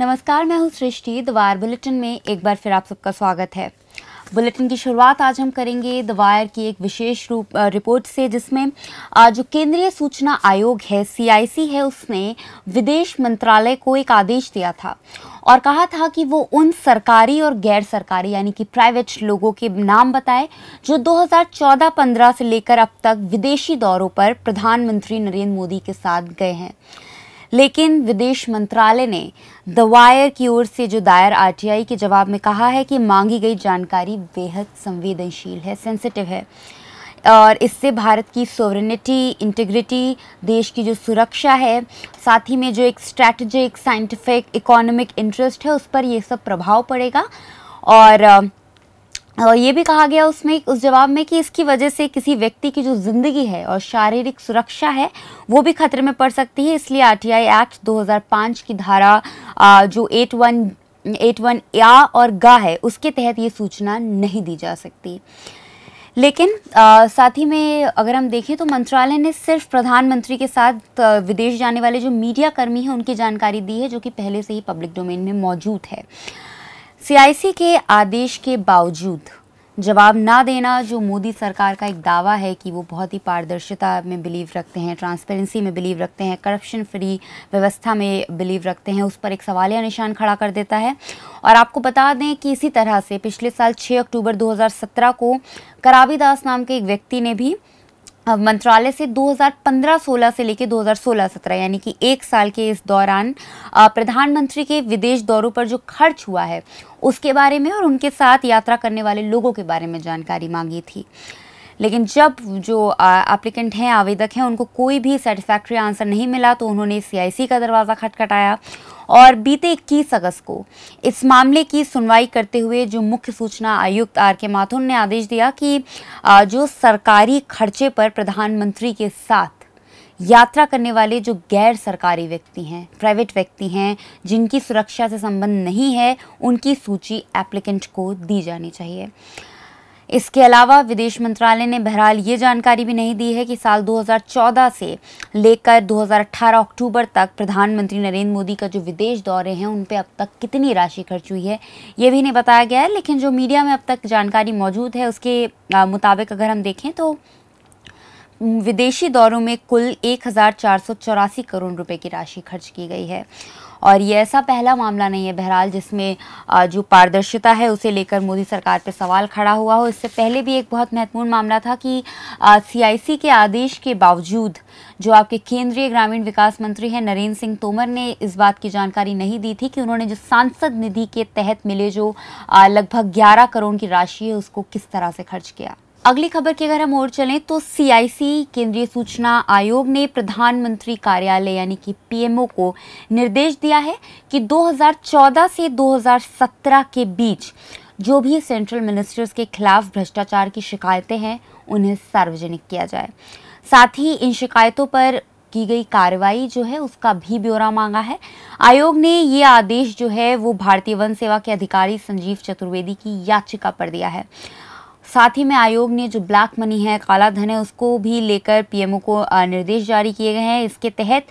नमस्कार मैं हूं सृष्टि द वायर बुलेटिन में एक बार फिर आप सबका स्वागत है बुलेटिन की शुरुआत आज हम करेंगे द वायर की एक विशेष रूप रिपोर्ट से जिसमें जो केंद्रीय सूचना आयोग है सीआईसी है उसने विदेश मंत्रालय को एक आदेश दिया था और कहा था कि वो उन सरकारी और गैर सरकारी यानी कि प्राइवेट लोगों के नाम बताए जो 2014-15 से लेकर अब तक विदेशी दौरों पर प्रधानमंत्री नरेंद्र मोदी के साथ गए हैं लेकिन विदेश मंत्रालय ने द वायर की ओर से जो दायर आरटीआई के जवाब में कहा है कि मांगी गई जानकारी बेहद संवेदनशील है सेंसिटिव है और इससे भारत की सोवरेनिटी इंटीग्रिटी देश की जो सुरक्षा है साथ ही में जो एक स्ट्रैटेजिक साइंटिफिक इकोनॉमिक इंटरेस्ट है उस पर ये सब प्रभाव पड़ेगा और और ये भी कहा गया उसमें उस जवाब में कि इसकी वजह से किसी व्यक्ति की जो ज़िंदगी है और शारीरिक सुरक्षा है वो भी खतरे में पड़ सकती है इसलिए आरटीआई एक्ट 2005 की धारा जो 81 81 या और गा है उसके तहत ये सूचना नहीं दी जा सकती लेकिन आ, साथ ही में अगर हम देखें तो मंत्रालय ने सिर्फ प्रधानमंत्री के साथ विदेश जाने वाले जो मीडिया कर्मी हैं उनकी जानकारी दी है जो कि पहले से ही पब्लिक डोमेन में मौजूद है सीआईसी के आदेश के बावजूद जवाब ना देना जो मोदी सरकार का एक दावा है कि वो बहुत ही पारदर्शिता में बिलीव रखते हैं ट्रांसपेरेंसी में बिलीव रखते हैं करप्शन फ्री व्यवस्था में बिलीव रखते हैं उस पर एक सवालिया निशान खड़ा कर देता है और आपको बता दें कि इसी तरह से पिछले साल 6 अक्टूबर 2017 को कराबी दास नाम के एक व्यक्ति ने भी मंत्रालय से 2015-16 से लेकर 2016-17 यानी कि एक साल के इस दौरान प्रधानमंत्री के विदेश दौरों पर जो खर्च हुआ है उसके बारे में और उनके साथ यात्रा करने वाले लोगों के बारे में जानकारी मांगी थी लेकिन जब जो एप्लीकेंट हैं आवेदक हैं उनको कोई भी सेटिस्फैक्ट्री आंसर नहीं मिला तो उन्होंने सीआईसी का दरवाज़ा खटखटाया और बीते इक्कीस अगस्त को इस मामले की सुनवाई करते हुए जो मुख्य सूचना आयुक्त आर के माथुर ने आदेश दिया कि जो सरकारी खर्चे पर प्रधानमंत्री के साथ यात्रा करने वाले जो गैर सरकारी व्यक्ति हैं प्राइवेट व्यक्ति हैं जिनकी सुरक्षा से संबंध नहीं है उनकी सूची एप्लीकेंट को दी जानी चाहिए इसके अलावा विदेश मंत्रालय ने बहरहाल ये जानकारी भी नहीं दी है कि साल 2014 से लेकर 2018 अक्टूबर तक प्रधानमंत्री नरेंद्र मोदी का जो विदेश दौरे हैं उन पर अब तक कितनी राशि खर्च हुई है ये भी नहीं बताया गया है लेकिन जो मीडिया में अब तक जानकारी मौजूद है उसके मुताबिक अगर हम देखें तो विदेशी दौरों में कुल एक करोड़ रुपए की राशि खर्च की गई है और ये ऐसा पहला मामला नहीं है बहरहाल जिसमें जो पारदर्शिता है उसे लेकर मोदी सरकार पर सवाल खड़ा हुआ हो इससे पहले भी एक बहुत महत्वपूर्ण मामला था कि सीआईसी के आदेश के बावजूद जो आपके केंद्रीय ग्रामीण विकास मंत्री हैं नरेंद्र सिंह तोमर ने इस बात की जानकारी नहीं दी थी कि उन्होंने जो सांसद निधि के तहत मिले जो लगभग ग्यारह करोड़ की राशि है उसको किस तरह से खर्च किया अगली खबर की अगर हम और चलें तो सीआईसी केंद्रीय सूचना आयोग ने प्रधानमंत्री कार्यालय यानी कि पीएमओ को निर्देश दिया है कि 2014 से 2017 के बीच जो भी सेंट्रल मिनिस्टर्स के खिलाफ भ्रष्टाचार की शिकायतें हैं उन्हें सार्वजनिक किया जाए साथ ही इन शिकायतों पर की गई कार्रवाई जो है उसका भी ब्यौरा मांगा है आयोग ने ये आदेश जो है वो भारतीय वन सेवा के अधिकारी संजीव चतुर्वेदी की याचिका पर दिया है साथ ही में आयोग ने जो ब्लैक मनी है काला धन है उसको भी लेकर पीएमओ को निर्देश जारी किए गए हैं इसके तहत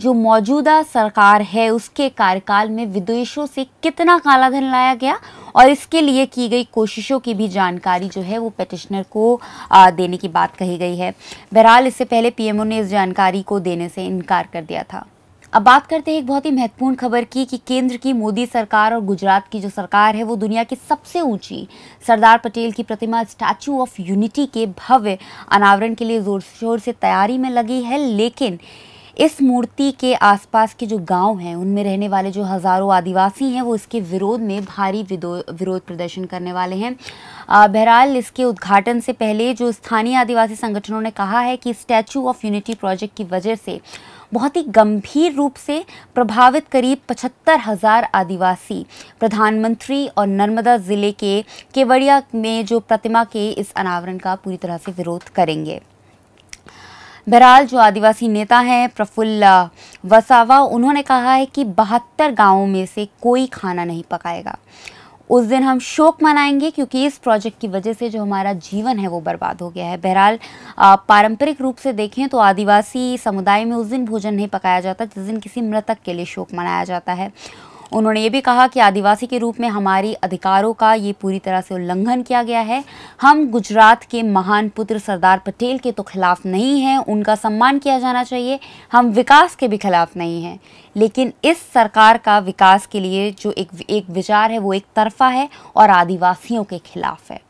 जो मौजूदा सरकार है उसके कार्यकाल में विदेशों से कितना काला धन लाया गया और इसके लिए की गई कोशिशों की भी जानकारी जो है वो पेटिशनर को आ, देने की बात कही गई है बहरहाल इससे पहले पीएमओ ने इस जानकारी को देने से इनकार कर दिया था अब बात करते हैं एक बहुत ही महत्वपूर्ण खबर की कि केंद्र की मोदी सरकार और गुजरात की जो सरकार है वो दुनिया की सबसे ऊंची सरदार पटेल की प्रतिमा स्टैचू ऑफ यूनिटी के भव्य अनावरण के लिए जोर शोर से तैयारी में लगी है लेकिन इस मूर्ति के आसपास के जो गांव हैं उनमें रहने वाले जो हज़ारों आदिवासी हैं वो इसके विरोध में भारी विरोध प्रदर्शन करने वाले हैं बहरहाल इसके उद्घाटन से पहले जो स्थानीय आदिवासी संगठनों ने कहा है कि स्टैचू ऑफ यूनिटी प्रोजेक्ट की वजह से बहुत ही गंभीर रूप से प्रभावित करीब पचहत्तर हजार आदिवासी प्रधानमंत्री और नर्मदा ज़िले के केवड़िया में जो प्रतिमा के इस अनावरण का पूरी तरह से विरोध करेंगे बहरहाल जो आदिवासी नेता हैं प्रफुल्ल वसावा उन्होंने कहा है कि बहत्तर गांवों में से कोई खाना नहीं पकाएगा उस दिन हम शोक मनाएंगे क्योंकि इस प्रोजेक्ट की वजह से जो हमारा जीवन है वो बर्बाद हो गया है बहरहाल पारंपरिक रूप से देखें तो आदिवासी समुदाय में उस दिन भोजन नहीं पकाया जाता जिस दिन किसी मृतक के लिए शोक मनाया जाता है उन्होंने ये भी कहा कि आदिवासी के रूप में हमारी अधिकारों का ये पूरी तरह से उल्लंघन किया गया है हम गुजरात के महान पुत्र सरदार पटेल के तो खिलाफ नहीं हैं उनका सम्मान किया जाना चाहिए हम विकास के भी खिलाफ नहीं हैं लेकिन इस सरकार का विकास के लिए जो एक एक विचार है वो एक तरफा है और आदिवासियों के खिलाफ है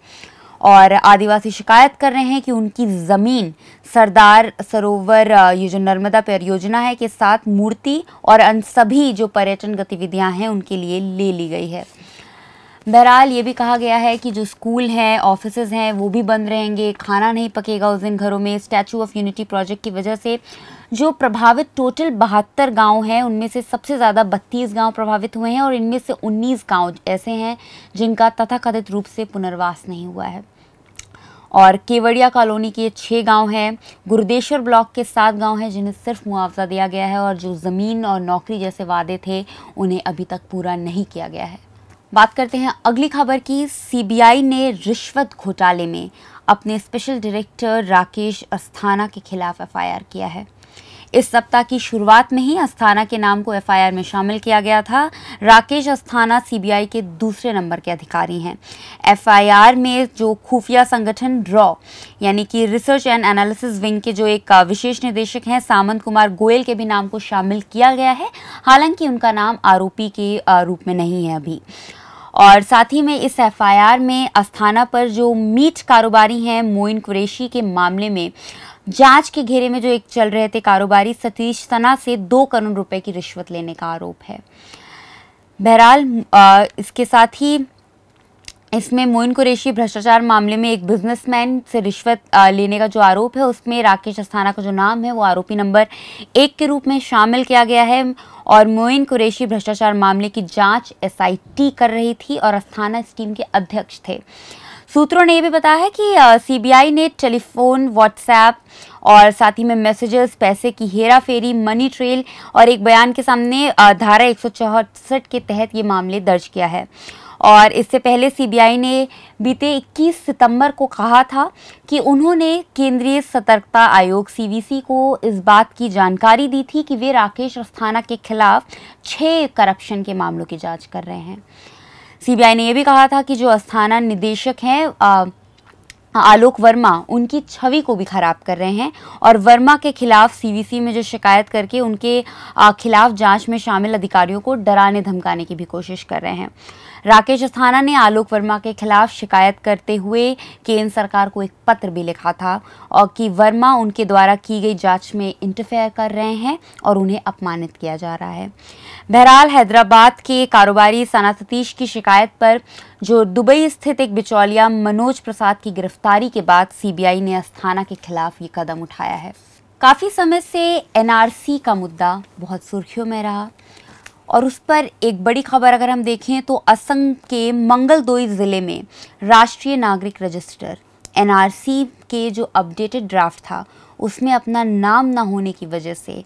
और आदिवासी शिकायत कर रहे हैं कि उनकी ज़मीन सरदार सरोवर ये जो नर्मदा परियोजना है के साथ मूर्ति और अन्य सभी जो पर्यटन गतिविधियां हैं उनके लिए ले ली गई है बहरहाल ये भी कहा गया है कि जो स्कूल हैं ऑफिस हैं वो भी बंद रहेंगे खाना नहीं पकेगा उस दिन घरों में स्टैचू ऑफ यूनिटी प्रोजेक्ट की वजह से जो प्रभावित टोटल बहत्तर गांव हैं उनमें से सबसे ज़्यादा बत्तीस गांव प्रभावित हुए हैं और इनमें से उन्नीस गांव ऐसे हैं जिनका तथाकथित रूप से पुनर्वास नहीं हुआ है और केवड़िया कॉलोनी के छः गांव हैं गुरुदेश्वर ब्लॉक के सात गांव हैं जिन्हें सिर्फ मुआवजा दिया गया है और जो ज़मीन और नौकरी जैसे वादे थे उन्हें अभी तक पूरा नहीं किया गया है बात करते हैं अगली खबर की सीबीआई ने रिश्वत घोटाले में अपने स्पेशल डायरेक्टर राकेश अस्थाना के खिलाफ एफआईआर किया है इस सप्ताह की शुरुआत में ही अस्थाना के नाम को एफआईआर में शामिल किया गया था राकेश अस्थाना सीबीआई के दूसरे नंबर के अधिकारी हैं एफआईआर में जो खुफिया संगठन ड्रॉ यानी कि रिसर्च एंड एनालिसिस विंग के जो एक विशेष निदेशक हैं सामंत कुमार गोयल के भी नाम को शामिल किया गया है हालांकि उनका नाम आरोपी के रूप में नहीं है अभी और साथ ही में इस एफआईआर में अस्थाना पर जो मीट कारोबारी हैं मोइन कुरेशी के मामले में जांच के घेरे में जो एक चल रहे थे कारोबारी सतीश सना से दो करोड़ रुपए की रिश्वत लेने का आरोप है बहरहाल इसके साथ ही इसमें मोइन कुरेशी भ्रष्टाचार मामले में एक बिजनेसमैन से रिश्वत लेने का जो आरोप है उसमें राकेश अस्थाना का जो नाम है वो आरोपी नंबर एक के रूप में शामिल किया गया है और मोइन कुरेशी भ्रष्टाचार मामले की जांच एसआईटी कर रही थी और अस्थाना इस टीम के अध्यक्ष थे सूत्रों ने यह भी बताया है कि सीबीआई ने टेलीफोन व्हाट्सएप और साथ ही में मैसेजेस पैसे की हेरा फेरी मनी ट्रेल और एक बयान के सामने धारा एक के तहत ये मामले दर्ज किया है और इससे पहले सीबीआई ने बीते 21 सितंबर को कहा था कि उन्होंने केंद्रीय सतर्कता आयोग सीवीसी को इस बात की जानकारी दी थी कि वे राकेश अस्थाना के खिलाफ छः करप्शन के मामलों की जांच कर रहे हैं सीबीआई ने यह भी कहा था कि जो अस्थाना निदेशक हैं आलोक वर्मा उनकी छवि को भी खराब कर रहे हैं और वर्मा के खिलाफ सीवीसी में जो शिकायत करके उनके खिलाफ जांच में शामिल अधिकारियों को डराने धमकाने की भी कोशिश कर रहे हैं राकेश अस्थाना ने आलोक वर्मा के खिलाफ शिकायत करते हुए केंद्र सरकार को एक पत्र भी लिखा था और कि वर्मा उनके द्वारा की गई जांच में इंटरफेयर कर रहे हैं और उन्हें अपमानित किया जा रहा है बहरहाल हैदराबाद के कारोबारी सना सतीश की शिकायत पर जो दुबई स्थित एक बिचौलिया मनोज प्रसाद की गिरफ्तारी के बाद सीबीआई ने अस्थाना के खिलाफ ये कदम उठाया है काफ़ी समय से एनआरसी का मुद्दा बहुत सुर्खियों में रहा और उस पर एक बड़ी खबर अगर हम देखें तो असम के मंगलदोई ज़िले में राष्ट्रीय नागरिक रजिस्टर एनआरसी के जो अपडेटेड ड्राफ्ट था उसमें अपना नाम ना होने की वजह से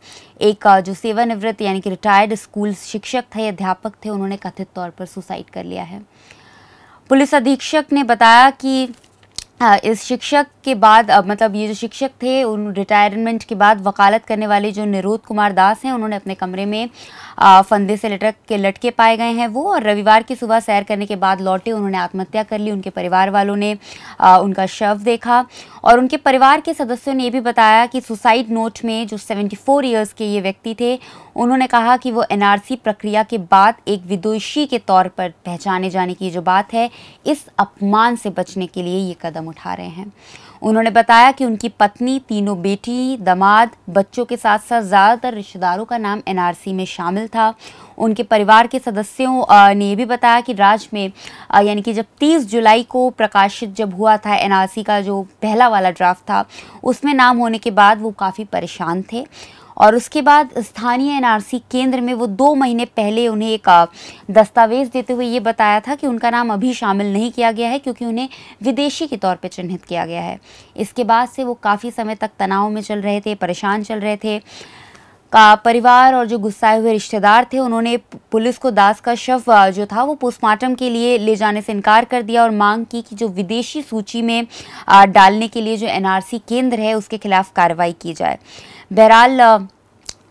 एक जो सेवानिवृत्त यानी कि रिटायर्ड स्कूल शिक्षक था या अध्यापक थे उन्होंने कथित तौर पर सुसाइड कर लिया है पुलिस अधीक्षक ने बताया कि इस शिक्षक के बाद मतलब ये जो शिक्षक थे उन रिटायरमेंट के बाद वकालत करने वाले जो निरोध कुमार दास हैं उन्होंने अपने कमरे में फंदे से लटक के लटके पाए गए हैं वो और रविवार की सुबह सैर करने के बाद लौटे उन्होंने आत्महत्या कर ली उनके परिवार वालों ने उनका शव देखा और उनके परिवार के सदस्यों ने ये भी बताया कि सुसाइड नोट में जो 74 फोर ईयर्स के ये व्यक्ति थे उन्होंने कहा कि वो एनआरसी प्रक्रिया के बाद एक विदोषी के तौर पर पहचाने जाने की जो बात है इस अपमान से बचने के लिए ये कदम उठा रहे हैं उन्होंने बताया कि उनकी पत्नी तीनों बेटी दामाद बच्चों के साथ साथ ज़्यादातर रिश्तेदारों का नाम एनआरसी में शामिल था उनके परिवार के सदस्यों ने यह भी बताया कि राज्य में यानी कि जब 30 जुलाई को प्रकाशित जब हुआ था एनआरसी का जो पहला वाला ड्राफ्ट था उसमें नाम होने के बाद वो काफ़ी परेशान थे और उसके बाद स्थानीय एनआरसी केंद्र में वो दो महीने पहले उन्हें एक दस्तावेज़ देते हुए ये बताया था कि उनका नाम अभी शामिल नहीं किया गया है क्योंकि उन्हें विदेशी के तौर पर चिन्हित किया गया है इसके बाद से वो काफ़ी समय तक तनाव में चल रहे थे परेशान चल रहे थे का परिवार और जो गुस्साए हुए रिश्तेदार थे उन्होंने पुलिस को दास का शव जो था वो पोस्टमार्टम के लिए ले जाने से इनकार कर दिया और मांग की कि जो विदेशी सूची में डालने के लिए जो एनआरसी केंद्र है उसके खिलाफ कार्रवाई की जाए बहरहाल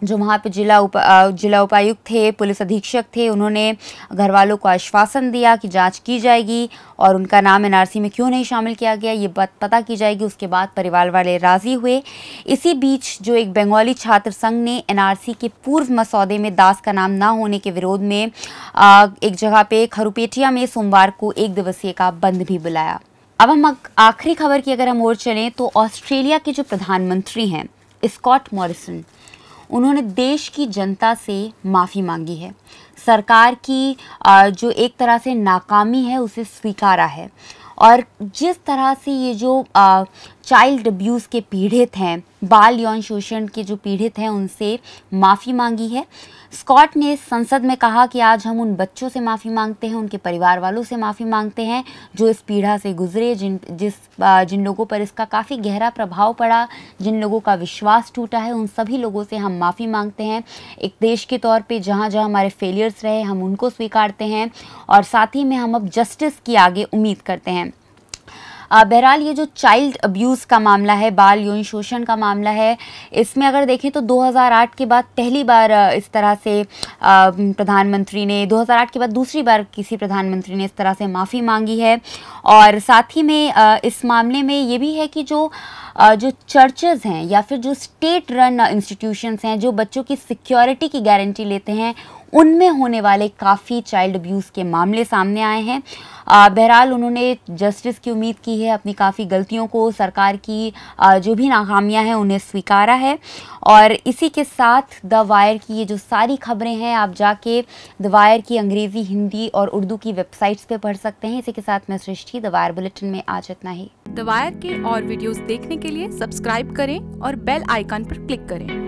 जो वहाँ पे जिला उप जिला उपायुक्त थे पुलिस अधीक्षक थे उन्होंने घर वालों को आश्वासन दिया कि जांच की जाएगी और उनका नाम एनआरसी में क्यों नहीं शामिल किया गया ये बात पता की जाएगी उसके बाद परिवार वाले राज़ी हुए इसी बीच जो एक बंगाली छात्र संघ ने एनआरसी के पूर्व मसौदे में दास का नाम ना होने के विरोध में एक जगह पे खरुपेटिया में सोमवार को एक दिवसीय का बंद भी बुलाया अब हम आखिरी खबर की अगर हम और चलें तो ऑस्ट्रेलिया के जो प्रधानमंत्री हैं स्कॉट मॉरिसन उन्होंने देश की जनता से माफ़ी मांगी है सरकार की जो एक तरह से नाकामी है उसे स्वीकारा है और जिस तरह से ये जो चाइल्ड अब्यूज़ के पीड़ित हैं बाल यौन शोषण के जो पीड़ित हैं उनसे माफ़ी मांगी है स्कॉट ने संसद में कहा कि आज हम उन बच्चों से माफ़ी मांगते हैं उनके परिवार वालों से माफ़ी मांगते हैं जो इस पीढ़ा से गुजरे जिन जिस जिन लोगों पर इसका काफ़ी गहरा प्रभाव पड़ा जिन लोगों का विश्वास टूटा है उन सभी लोगों से हम माफ़ी मांगते हैं एक देश के तौर पर जहाँ जहाँ हमारे फेलियर्स रहे हम उनको स्वीकारते हैं और साथ ही में हम अब जस्टिस की आगे उम्मीद करते हैं बहरहाल ये जो चाइल्ड अब्यूज़ का मामला है बाल यौन शोषण का मामला है इसमें अगर देखें तो 2008 के बाद पहली बार इस तरह से प्रधानमंत्री ने 2008 के बाद दूसरी बार किसी प्रधानमंत्री ने इस तरह से माफ़ी मांगी है और साथ ही में इस मामले में ये भी है कि जो जो चर्चेज़ हैं या फिर जो स्टेट रन इंस्टीट्यूशंस हैं जो बच्चों की सिक्योरिटी की गारंटी लेते हैं उनमें होने वाले काफ़ी चाइल्ड अब्यूज़ के मामले सामने आए हैं बहरहाल उन्होंने जस्टिस की उम्मीद की है अपनी काफ़ी गलतियों को सरकार की जो भी नाकामियां हैं उन्हें स्वीकारा है और इसी के साथ द वायर की ये जो सारी खबरें हैं आप जाके द वायर की अंग्रेज़ी हिंदी और उर्दू की वेबसाइट्स पे पढ़ सकते हैं इसी के साथ मैं सृष्टि द वायर बुलेटिन में आज इतना ही द वायर के और वीडियोज़ देखने के लिए सब्सक्राइब करें और बेल आइकन पर क्लिक करें